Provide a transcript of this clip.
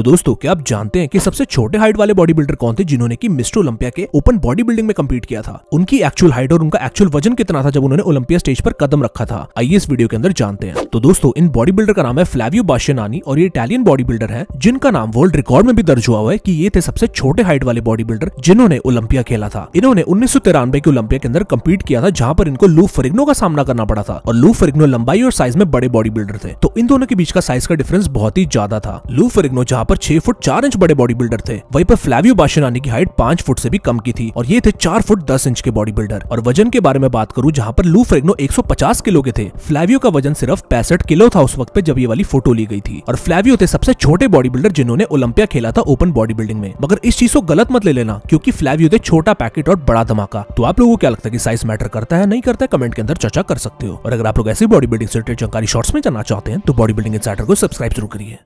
तो दोस्तों क्या आप जानते हैं कि सबसे छोटे हाइट वाले बॉडी बिल्डर कौन थे जिन्होंने की मिस्टर ओलंपिया के ओपन बॉडी बिल्डिंग में कम्पीट किया था उनकी एक्चुअल हाइट और उनका एक्चुअल वजन कितना था जब उन्होंने ओलंपिया स्टेज पर कदम रखा था आइए इस वीडियो के अंदर जानते हैं तो दोस्तों इन बॉडी बिल्डर का नाम है फ्लावियो बाशियानानी और ये इटालियन बॉडी बिल्डर है जिनका नाम वर्ल्ड रिकॉर्ड में भी दर्ज हुआ हुआ है की ये थे सबसे छोटे हाइट वाले बॉडी बिल्डर जिन्होंने ओलंपिया खेला था इन्होंने उन्नीस के ओलंपिया के अंदर कम्पीट किया था जहाँ पर इनको लू फरिग्नो का सामना करना पड़ा था और लू फरिग्नो लंबाई और साइज में बड़े बॉडी बिल्डर थे तो इन दोनों के बीच का साइज का डिफरेंस बहुत ही ज्यादा था लू फरिग्नो जहाँ पर छह फुट चार इंच बड़े बॉडी बिल्डर थे वही पर फ्लैवियो बाशिरानी की हाइट पांच फुट से भी कम की थी और ये थे चार फुट दस इंच के बॉडी बिल्डर और वजन के बारे में बात करूँ जहाँ पर लू फ्रेग्नो पचास किलो के थे फ्लैवियो का वजन सिर्फ पैसठ किलो था उस वक्त पे जब ये वाली फोटो ली गई थी और फ्लैवियो थे सबसे छोटे बॉडी बिल्डर जिन्होंने ओलंपिया खेला था ओपन बॉडी बिल्डिंग में मगर इस चीज को गलत मत ले लेना क्योंकि फ्लैवियो थे छोटा पैकेट और बड़ा धमाका तो आप लोगों को क्या लगता है की साइज मैटर करता है नहीं करता है कमेंट के अंदर चर्चा कर सकते हो और अगर आप लोग ऐसे बॉडी बिल्डिंग से रिलेटेड जानकारी शॉर्ट्स में जाना चाहते हैं तो बॉडी बिल्डिंग इन को सब्सक्राइब जरूर करिए